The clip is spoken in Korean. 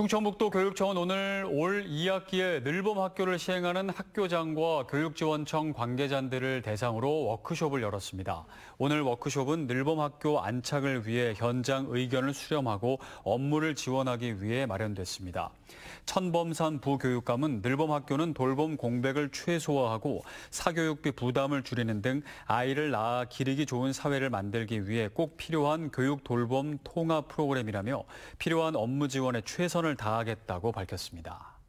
충청북도 교육청은 오늘 올 2학기에 늘봄 학교를 시행하는 학교장과 교육지원청 관계자들을 대상으로 워크숍을 열었습니다. 오늘 워크숍은 늘봄 학교 안착을 위해 현장 의견을 수렴하고 업무를 지원하기 위해 마련됐습니다. 천범산 부교육감은 늘봄 학교는 돌봄 공백을 최소화하고 사교육비 부담을 줄이는 등 아이를 낳아 기르기 좋은 사회를 만들기 위해 꼭 필요한 교육 돌봄 통합 프로그램이라며 필요한 업무 지원에 최선을 최선을 다하겠다고 밝혔습니다.